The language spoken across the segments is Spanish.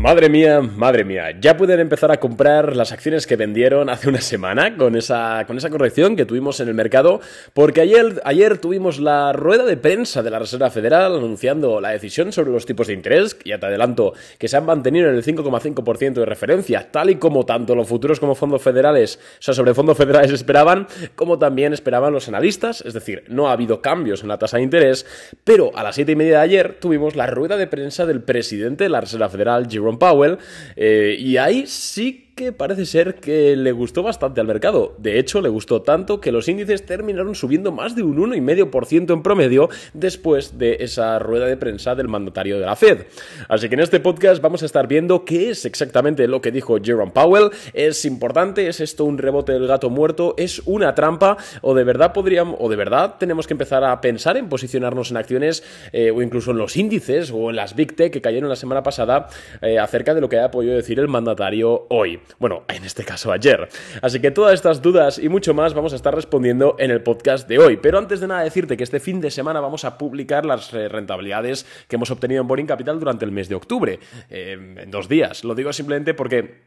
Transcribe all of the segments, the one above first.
Madre mía, madre mía, ya pueden empezar a comprar las acciones que vendieron hace una semana con esa, con esa corrección que tuvimos en el mercado, porque ayer, ayer tuvimos la rueda de prensa de la Reserva Federal anunciando la decisión sobre los tipos de interés, y te adelanto que se han mantenido en el 5,5% de referencia, tal y como tanto los futuros como fondos federales, o sea, sobre fondos federales esperaban, como también esperaban los analistas, es decir, no ha habido cambios en la tasa de interés, pero a las siete y media de ayer tuvimos la rueda de prensa del presidente de la Reserva Federal, Jerome Powell, eh, y ahí sí que parece ser que le gustó bastante al mercado. De hecho, le gustó tanto que los índices terminaron subiendo más de un 1,5% en promedio después de esa rueda de prensa del mandatario de la Fed. Así que en este podcast vamos a estar viendo qué es exactamente lo que dijo Jerome Powell. ¿Es importante? ¿Es esto un rebote del gato muerto? ¿Es una trampa? ¿O de verdad podríamos, o de verdad tenemos que empezar a pensar en posicionarnos en acciones eh, o incluso en los índices o en las Big Tech que cayeron la semana pasada eh, acerca de lo que haya podido decir el mandatario hoy? Bueno, en este caso ayer. Así que todas estas dudas y mucho más vamos a estar respondiendo en el podcast de hoy. Pero antes de nada decirte que este fin de semana vamos a publicar las eh, rentabilidades que hemos obtenido en Boring Capital durante el mes de octubre. Eh, en dos días. Lo digo simplemente porque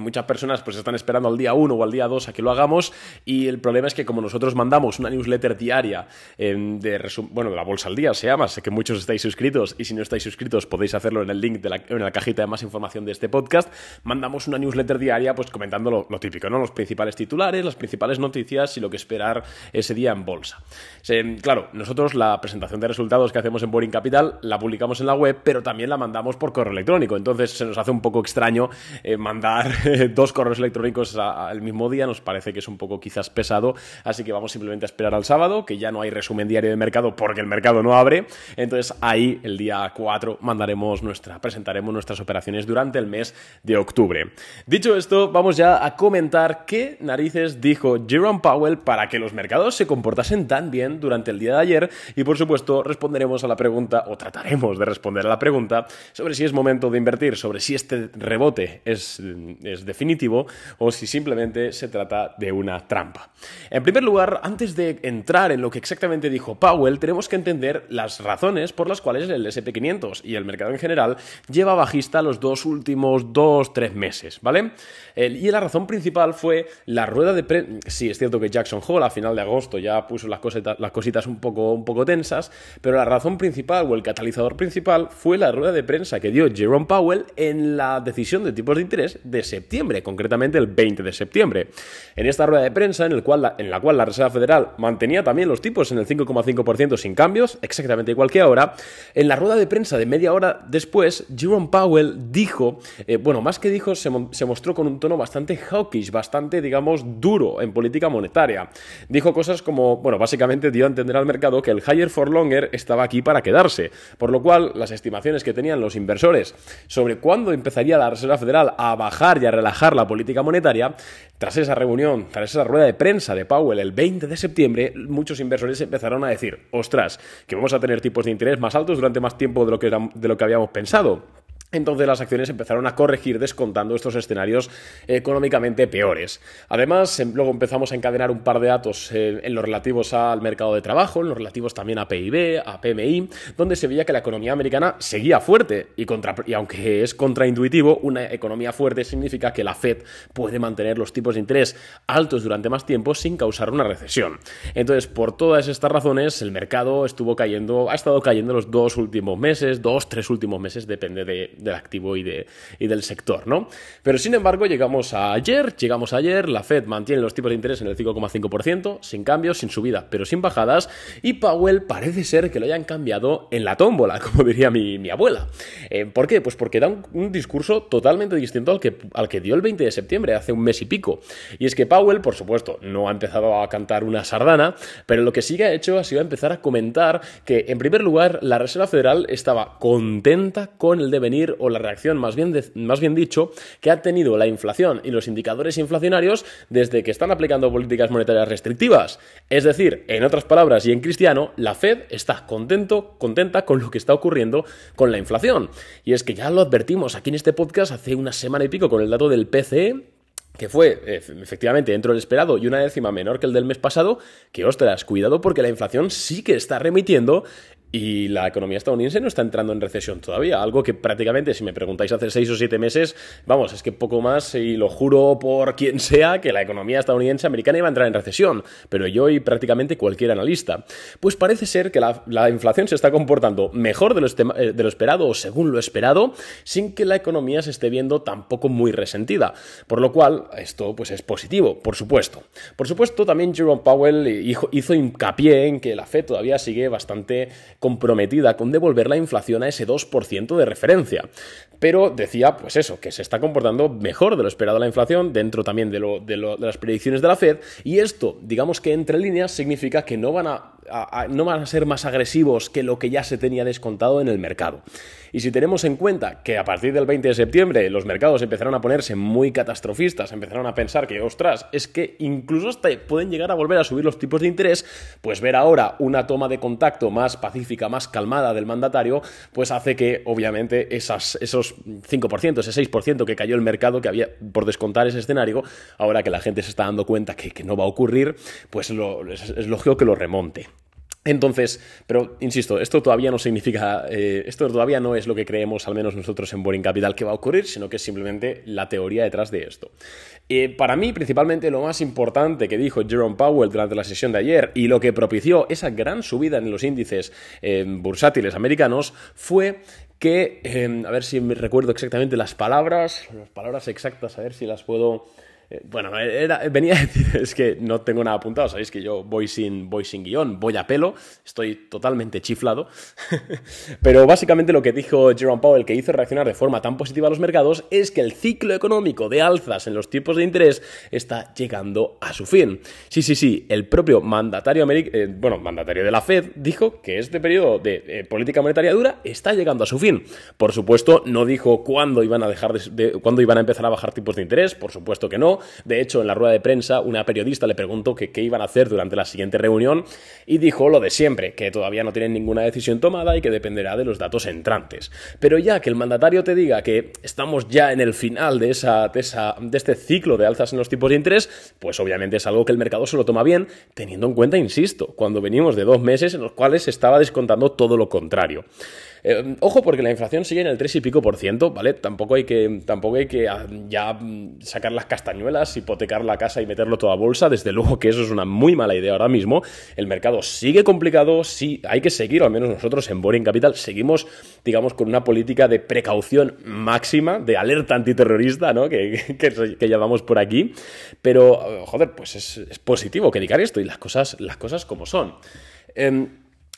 muchas personas pues están esperando al día 1 o al día 2 a que lo hagamos y el problema es que como nosotros mandamos una newsletter diaria em, de bueno, la bolsa al día se llama, sé que muchos estáis suscritos y si no estáis suscritos podéis hacerlo en el link de la, en la cajita de más información de este podcast, mandamos una newsletter diaria pues comentando lo, típico, ¿no? Los principales titulares, las principales noticias y lo que esperar ese día en bolsa. Em, claro, nosotros la presentación de resultados que hacemos en Boring Capital la publicamos en la web, pero también la mandamos por correo electrónico, entonces se nos hace un poco extraño eh, mandar dos correos electrónicos al mismo día, nos parece que es un poco quizás pesado, así que vamos simplemente a esperar al sábado, que ya no hay resumen diario de mercado porque el mercado no abre, entonces ahí el día 4 mandaremos nuestra, presentaremos nuestras operaciones durante el mes de octubre. Dicho esto, vamos ya a comentar qué narices dijo Jerome Powell para que los mercados se comportasen tan bien durante el día de ayer y por supuesto responderemos a la pregunta o trataremos de responder a la pregunta sobre si es momento de invertir, sobre si este rebote es es definitivo o si simplemente se trata de una trampa. En primer lugar, antes de entrar en lo que exactamente dijo Powell, tenemos que entender las razones por las cuales el SP500 y el mercado en general lleva bajista los dos últimos dos, tres meses, ¿vale? y la razón principal fue la rueda de prensa. Sí, es cierto que Jackson Hole a final de agosto ya puso las, cositas, las un poco, un poco tensas, pero la razón principal o el catalizador principal fue la rueda de prensa que dio Jerome Powell en la decisión de tipos de interés de septiembre, concretamente el 20 de septiembre. En esta rueda de prensa, en, el cual la, en la cual la Reserva Federal mantenía también los tipos en el 5,5% sin cambios, exactamente igual que ahora, en la rueda de prensa de media hora después, Jerome Powell dijo, eh, bueno, más que dijo, se, mostró con un tono bastante hawkish, bastante, digamos, duro en política monetaria. Dijo cosas como, bueno, básicamente dio a entender al mercado que el higher for longer estaba aquí para quedarse, por lo cual las estimaciones que tenían los inversores sobre cuándo empezaría la Reserva Federal a bajar relajar la política monetaria, tras esa reunión, tras esa rueda de prensa de Powell el 20 de septiembre, muchos inversores empezaron a decir, ostras, que vamos a tener tipos de interés más altos durante más tiempo de lo que, de lo que habíamos pensado. Entonces las acciones empezaron a corregir descontando estos escenarios económicamente peores. Además, em, luego empezamos a encadenar un par de datos eh, en los relativos al mercado de trabajo, en los relativos también a PIB, a PMI, donde se veía que la economía americana seguía fuerte y, aunque es contraintuitivo, una economía fuerte significa que la Fed puede mantener los tipos de interés altos durante más tiempo sin causar una recesión. Entonces, por todas estas razones, el mercado estuvo cayendo, ha estado cayendo los dos últimos meses, dos, tres últimos meses, depende de del activo y, de, del sector, ¿no? Pero sin embargo, llegamos a ayer, llegamos ayer, la Fed mantiene los tipos de interés en el 5,5%, sin cambios, sin subida, pero sin bajadas, y Powell parece ser que lo hayan cambiado en la tómbola, como diría mi, abuela. Eh, ¿Por qué? Pues porque da un, discurso totalmente distinto al que, al que dio el 20 de septiembre, hace un mes y pico. Y es que Powell, por supuesto, no ha empezado a cantar una sardana, pero lo que sí que ha hecho ha sido empezar a comentar que, en primer lugar, la Reserva Federal estaba contenta con el devenir o la reacción más bien, más bien dicho, que ha tenido la inflación y los indicadores inflacionarios desde que están aplicando políticas monetarias restrictivas. Es decir, en otras palabras y en cristiano, la Fed está contento, contenta con lo que está ocurriendo con la inflación. Y es que ya lo advertimos aquí en este podcast hace una semana y pico con el dato del PCE, que fue eh, efectivamente dentro del esperado y una décima menor que el del mes pasado, que ostras, cuidado porque la inflación sí que está remitiendo y la economía estadounidense no está entrando en recesión todavía, algo que prácticamente, si me preguntáis hace seis o siete meses, vamos, es que poco más, y lo juro por quien sea, que la economía estadounidense americana iba a entrar en recesión, pero yo y prácticamente cualquier analista. Pues parece ser que la, inflación se está comportando mejor eh, de lo, esperado o según lo esperado, sin que la economía se esté viendo tampoco muy resentida. Por lo cual, esto pues es positivo, por supuesto. Por supuesto, también Jerome Powell eh, hizo hincapié en que la fe todavía sigue bastante comprometida con devolver la inflación a ese 2% de referencia. Pero decía, pues eso, que se está comportando mejor de lo esperado la inflación, dentro también de, de las predicciones de la Fed, y esto, digamos que entre líneas, significa que no van a no van a ser más agresivos que lo que ya se tenía descontado en el mercado. Y si tenemos en cuenta que a partir del 20 de septiembre los mercados empezaron a ponerse muy catastrofistas, empezaron a pensar que, ostras, es que incluso pueden llegar a volver a subir los tipos de interés, pues ver ahora una toma de contacto más pacífica, más calmada del mandatario, pues hace que obviamente esos 5%, ese 6% que cayó el mercado, que había por descontar ese escenario, ahora que la gente se está dando cuenta que, no va a ocurrir, pues es lógico que lo remonte. Entonces, pero insisto, esto todavía no significa, eh, esto todavía no es lo que creemos, al menos nosotros en Boring Capital, que va a ocurrir, sino que es simplemente la teoría detrás de esto. Eh, para mí, principalmente, lo más importante que dijo Jerome Powell durante la sesión de ayer y lo que propició esa gran subida en los índices eh, bursátiles americanos fue que, a ver si me recuerdo exactamente las palabras, las palabras exactas, a ver si las puedo eh, bueno, eh, eh, venía a decir, es que no tengo nada apuntado, sabéis que yo voy sin, voy sin guión, voy a pelo, estoy totalmente chiflado, pero básicamente lo que dijo Jerome Powell que hizo reaccionar de forma tan positiva a los mercados es que el ciclo económico de alzas en los tipos de interés está llegando a su fin. Sí, sí, sí, el propio mandatario, bueno, mandatario de la Fed dijo que este periodo de política monetaria dura está llegando a su fin. Por supuesto, no dijo cuándo iban a dejar de, cuándo iban a empezar a bajar tipos de interés, por supuesto que no, de hecho, en la rueda de prensa, una periodista le preguntó qué iban a hacer durante la siguiente reunión y dijo lo de siempre, que todavía no tienen ninguna decisión tomada y que dependerá de los datos entrantes. Pero ya que el mandatario te diga que estamos ya en el final de, de este ciclo de alzas en los tipos de interés, pues obviamente es algo que el mercado se lo toma bien, teniendo en cuenta, insisto, cuando venimos de dos meses en los cuales se estaba descontando todo lo contrario. Eh, ojo, porque la inflación sigue en el 3 y pico por ciento, ¿vale? Tampoco hay que, tampoco hay que ah, ya mm, sacar las castañuelas, hipotecar la casa y meterlo toda a bolsa. Desde luego que eso es una muy mala idea ahora mismo. El mercado sigue complicado, sí, hay que seguir, al menos nosotros en Boring Capital seguimos, digamos, con una política de precaución máxima, de alerta antiterrorista, ¿no? Que, que, por aquí. Pero, eh, joder, pues es, positivo que diga esto y las cosas, las cosas como son. Eh,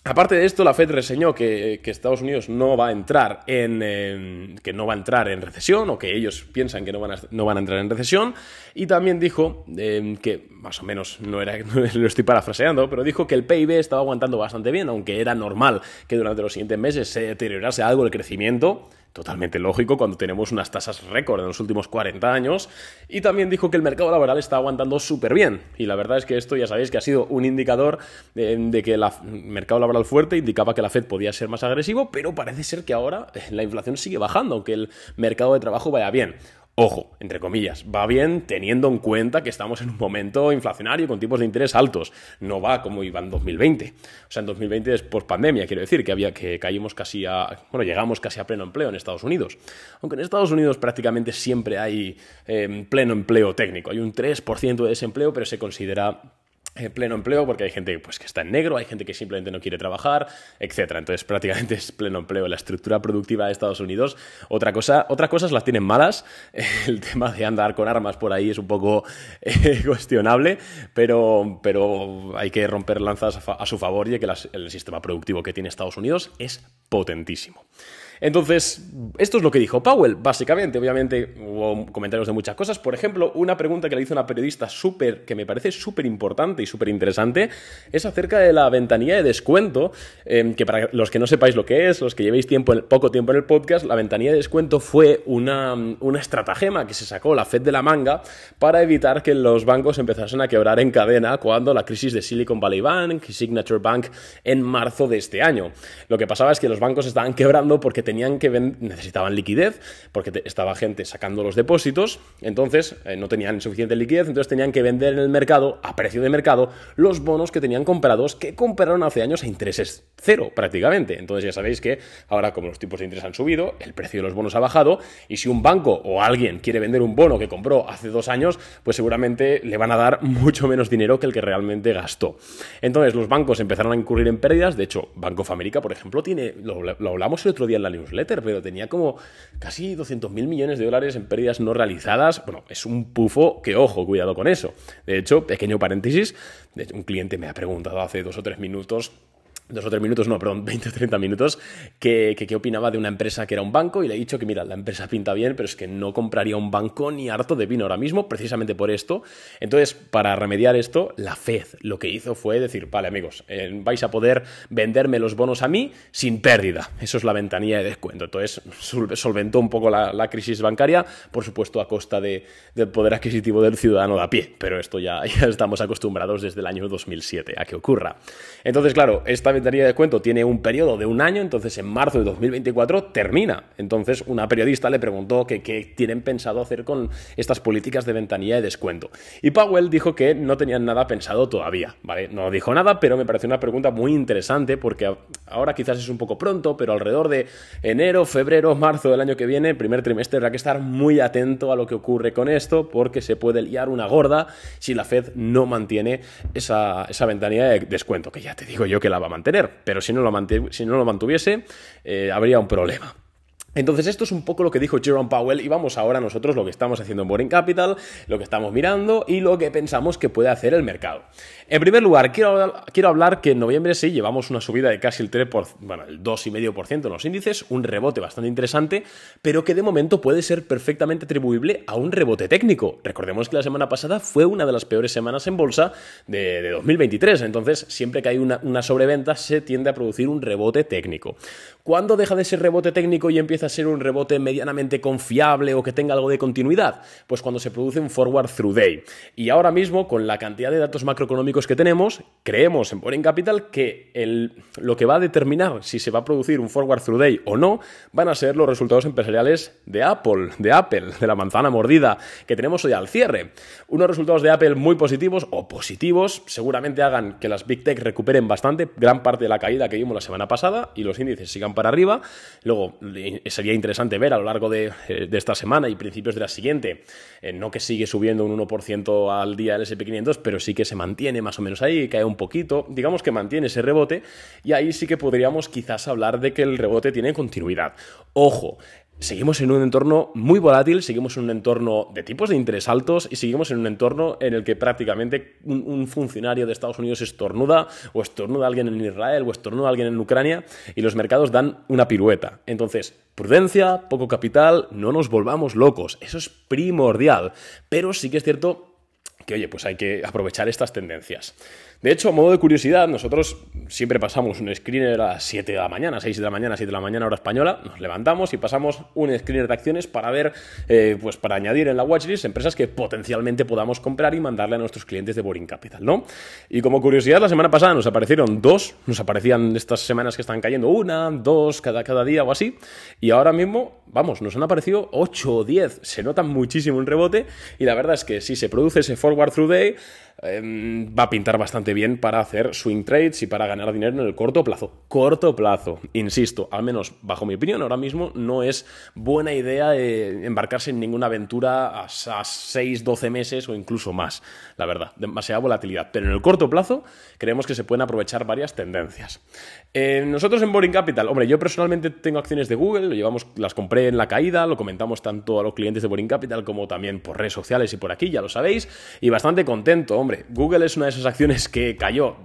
Aparte de esto, la Fed reseñó que, Estados Unidos no va a entrar en, que no va a entrar en recesión o que ellos piensan que no van a, entrar en recesión y también dijo em, que más o menos no era lo estoy parafraseando, pero dijo que el PIB estaba aguantando bastante bien, aunque era normal que durante los siguientes meses se deteriorase algo el crecimiento Totalmente lógico cuando tenemos unas tasas récord en los últimos 40 años. Y también dijo que el mercado laboral está aguantando súper bien. Y la verdad es que esto ya sabéis que ha sido un indicador de, eh, de que el mercado laboral fuerte indicaba que la Fed podía ser más agresivo, pero parece ser que ahora eh, la inflación sigue bajando, aunque el mercado de trabajo vaya bien. Ojo, entre comillas, va bien teniendo en cuenta que estamos en un momento inflacionario con tipos de interés altos. No va como iba en 2020. O sea, en 2020 es post pandemia, quiero decir, que había que caímos casi a. Bueno, llegamos casi a pleno empleo en Estados Unidos. Aunque en Estados Unidos prácticamente siempre hay em, pleno empleo técnico. Hay un 3% de desempleo, pero se considera eh, pleno empleo, porque hay gente pues, que está en negro, hay gente que simplemente no quiere trabajar, etc. Entonces, prácticamente es pleno empleo la estructura productiva de Estados Unidos. Otra cosa, otras cosas las tienen malas. El tema de andar con armas por ahí es un poco eh, cuestionable, pero, pero hay que romper lanzas a, su favor y que el sistema productivo que tiene Estados Unidos es potentísimo. Entonces, esto es lo que dijo Powell, básicamente. Obviamente hubo comentarios de muchas cosas. Por ejemplo, una pregunta que le hizo una periodista súper, que me parece súper importante y súper interesante, es acerca de la ventanilla de descuento, em, que para los que no sepáis lo que es, los que llevéis tiempo, poco tiempo en el podcast, la ventanilla de descuento fue una, una estratagema que se sacó la Fed de la manga para evitar que los bancos empezasen a quebrar en cadena cuando la crisis de Silicon Valley Bank y Signature Bank en marzo de este año. Lo que pasaba es que los bancos estaban quebrando porque tenían que necesitaban liquidez, porque estaba gente sacando los depósitos, entonces eh, no tenían suficiente liquidez, entonces tenían que vender en el mercado, a precio de mercado, los bonos que tenían comprados, que compraron hace años a intereses cero prácticamente. Entonces ya sabéis que ahora como los tipos de interés han subido, el precio de los bonos ha bajado, y si un banco o alguien quiere vender un bono que compró hace dos años, pues seguramente le van a dar mucho menos dinero que el que realmente gastó. Entonces los bancos empezaron a incurrir en pérdidas, de hecho Banco of America, por ejemplo, tiene lo, hablamos el otro día en la newsletter, pero tenía como casi 200 mil millones de dólares en pérdidas no realizadas. Bueno, es un pufo que, ojo, cuidado con eso. De hecho, pequeño paréntesis, un cliente me ha preguntado hace dos o tres minutos dos o tres minutos, no, perdón, 20 o 30 minutos, que, que, opinaba de una empresa que era un banco y le he dicho que, mira, la empresa pinta bien, pero es que no compraría un banco ni harto de vino ahora mismo, precisamente por esto. Entonces, para remediar esto, la Fed lo que hizo fue decir, vale, amigos, eh, vais a poder venderme los bonos a mí sin pérdida. Eso es la ventanilla de descuento. Entonces, solventó un poco la, crisis bancaria, por supuesto, a costa del poder adquisitivo del ciudadano de a pie, pero esto ya, ya estamos acostumbrados desde el año 2007 a que ocurra. Entonces, claro, esta ventanilla de descuento tiene un periodo de un año, entonces en marzo de 2024 termina. Entonces una periodista le preguntó que qué tienen pensado hacer con estas políticas de ventanilla de descuento. Y Powell dijo que no tenían nada pensado todavía, ¿vale? No dijo nada, pero me pareció una pregunta muy interesante porque ahora quizás es un poco pronto, pero alrededor de enero, febrero, marzo del año que viene, primer trimestre, habrá que estar muy atento a lo que ocurre con esto porque se puede liar una gorda si la Fed no mantiene esa, esa ventanilla de descuento, que ya te digo yo que la va a mantener pero si no lo, si no lo mantuviese, eh, habría un problema. Entonces esto es un poco lo que dijo Jerome Powell y vamos ahora nosotros lo que estamos haciendo en Boring Capital, lo que estamos mirando y lo que pensamos que puede hacer el mercado. En primer lugar, quiero, quiero hablar que en noviembre sí llevamos una subida de casi el 3%, por, bueno, el 2,5% en los índices, un rebote bastante interesante, pero que de momento puede ser perfectamente atribuible a un rebote técnico. Recordemos que la semana pasada fue una de las peores semanas en bolsa de, 2023, entonces siempre que hay una, una sobreventa se tiende a producir un rebote técnico. ¿Cuándo deja de ser rebote técnico y empieza a ser un rebote medianamente confiable o que tenga algo de continuidad? Pues cuando se produce un forward through day. Y ahora mismo, con la cantidad de datos macroeconómicos que tenemos, creemos en Boring Capital que lo que va a determinar si se va a producir un forward through day o no van a ser los resultados empresariales de Apple, de Apple, de la manzana mordida que tenemos hoy al cierre. Unos resultados de Apple muy positivos o positivos seguramente hagan que las Big Tech recuperen bastante gran parte de la caída que vimos la semana pasada y los índices sigan para arriba. Luego, sería interesante ver a lo largo eh, de, esta semana y principios de la siguiente. Eh, no que sigue subiendo un 1% al día el SP500, pero sí que se mantiene más o menos ahí, cae un poquito, digamos que mantiene ese rebote y ahí sí que podríamos quizás hablar de que el rebote tiene continuidad. Ojo, seguimos en un entorno muy volátil, seguimos en un entorno de tipos de interés altos y seguimos en un entorno en el que prácticamente un, funcionario de Estados Unidos estornuda o estornuda a alguien en Israel o estornuda alguien en Ucrania y los mercados dan una pirueta. Entonces, prudencia, poco capital, no nos volvamos locos, eso es primordial, pero sí que es cierto que, oye, pues hay que aprovechar estas tendencias. De hecho, a modo de curiosidad, nosotros siempre pasamos un screener a las 7 de la mañana, 6 de la mañana, 7 de la mañana hora española, nos levantamos y pasamos un screener de acciones para ver, eh, pues para añadir en la watchlist empresas que potencialmente podamos comprar y mandarle a nuestros clientes de Boring Capital, ¿no? Y como curiosidad, la semana pasada nos aparecieron dos, nos aparecían estas semanas que están cayendo una, dos, cada, cada día o así, y ahora mismo, vamos, nos han aparecido 8 o 10, se nota muchísimo un rebote y la verdad es que si se produce ese forward through day, Em, va a pintar bastante bien para hacer swing trades y para ganar dinero en el corto plazo. Corto plazo, insisto, al menos bajo mi opinión, ahora mismo no es buena idea eh, embarcarse en ninguna aventura a, 6, 12 meses o incluso más, la verdad, demasiada volatilidad. Pero en el corto plazo creemos que se pueden aprovechar varias tendencias. Eh, nosotros en Boring Capital, hombre, yo personalmente tengo acciones de Google, lo llevamos, las compré en la caída, lo comentamos tanto a los clientes de Boring Capital como también por redes sociales y por aquí, ya lo sabéis, y bastante contento, hombre Google es una de esas acciones que cayó,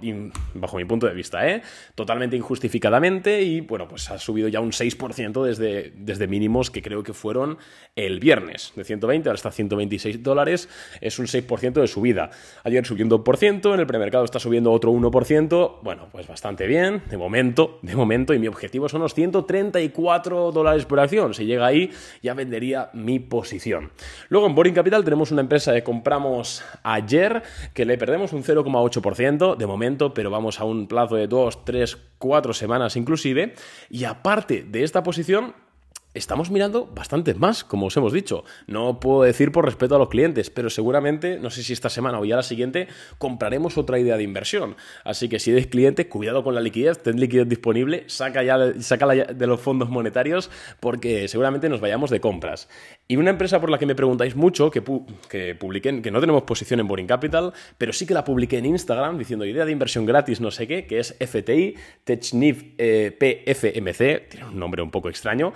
bajo mi punto de vista, ¿eh? totalmente injustificadamente y bueno, pues ha subido ya un 6% desde, desde mínimos que creo que fueron el viernes, de 120 hasta 126 dólares, es un 6% de subida. Ayer subió un 2%, en el premercado está subiendo otro 1%, bueno, pues bastante bien, de momento, de momento, y mi objetivo son los 134 dólares por acción, si llega ahí ya vendería mi posición. Luego en Boring Capital tenemos una empresa que compramos ayer, que le perdemos un 0,8% de momento, pero vamos a un plazo de 2, 3, 4 semanas inclusive. Y aparte de esta posición, estamos mirando bastantes más, como os hemos dicho. No puedo decir por respeto a los clientes, pero seguramente, no sé si esta semana o ya la siguiente, compraremos otra idea de inversión. Así que si eres cliente, cuidado con la liquidez, ten liquidez disponible, saca ya, sácala de los fondos monetarios, porque seguramente nos vayamos de compras. Y una empresa por la que me preguntáis mucho, que, que no tenemos posición en Boring Capital, pero sí que la publiqué en Instagram diciendo idea de inversión gratis, no sé qué, que es FTI, TechNIF eh, PFMC, tiene un nombre un poco extraño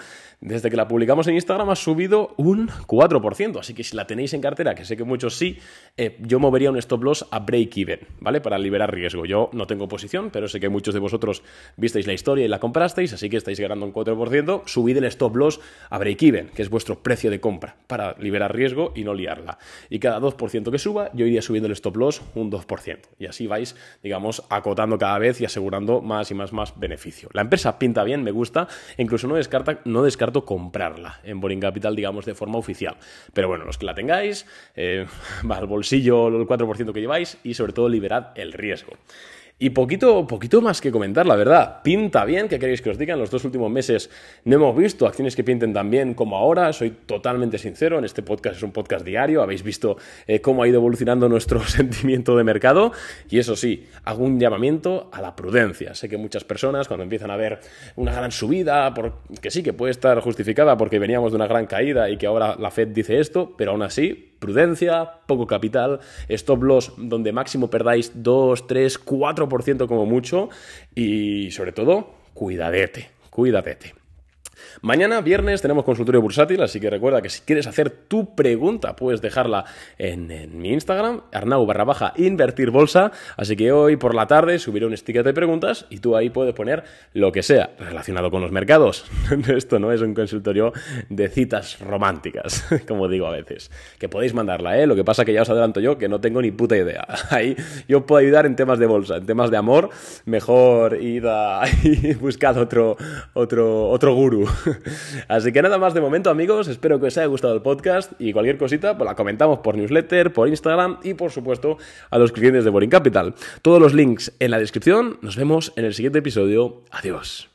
desde que la publicamos en Instagram ha subido un 4%, así que si la tenéis en cartera, que sé que muchos sí, eh, yo movería un stop loss a break-even, ¿vale? Para liberar riesgo. Yo no tengo posición, pero sé que muchos de vosotros visteis la historia y la comprasteis, así que estáis ganando un 4%, subid el stop loss a break-even, que es vuestro precio de compra, para liberar riesgo y no liarla. Y cada 2% que suba, yo iría subiendo el stop loss un 2%. Y así vais, digamos, acotando cada vez y asegurando más y más, más beneficio. La empresa pinta bien, me gusta, incluso no, descarta, no descarto comprarla en Boring Capital, digamos, de forma oficial. Pero bueno, los que la tengáis, eh, va al bolsillo el 4% que lleváis y sobre todo liberad el riesgo. Y poquito, poquito más que comentar, la verdad. Pinta bien, ¿qué queréis que os diga? En Los dos últimos meses no hemos visto acciones que pinten tan bien como ahora. Soy totalmente sincero, en este podcast es un podcast diario. Habéis visto eh, cómo ha ido evolucionando nuestro sentimiento de mercado. Y eso sí, hago un llamamiento a la prudencia. Sé que muchas personas, cuando empiezan a ver una gran subida, que sí que puede estar justificada porque veníamos de una gran caída y que ahora la Fed dice esto, pero aún así prudencia, poco capital, stop loss donde máximo perdáis 2, 3, 4% como mucho y sobre todo, cuidadete, cuidadete. Mañana, viernes, tenemos consultorio bursátil, así que recuerda que si quieres hacer tu pregunta, puedes dejarla en, mi Instagram, arnau barra baja invertir bolsa. Así que hoy por la tarde subiré un sticker de preguntas y tú ahí puedes poner lo que sea relacionado con los mercados. Esto no es un consultorio de citas románticas, como digo a veces. Que podéis mandarla, ¿eh? Lo que pasa que ya os adelanto yo que no tengo ni puta idea. Ahí yo puedo ayudar en temas de bolsa, en temas de amor, mejor id a buscar otro, otro, otro gurú Así que nada más de momento, amigos. Espero que os haya gustado el podcast y cualquier cosita, pues la comentamos por newsletter, por Instagram y por supuesto a los clientes de Boring Capital. Todos los links en la descripción. Nos vemos en el siguiente episodio. Adiós.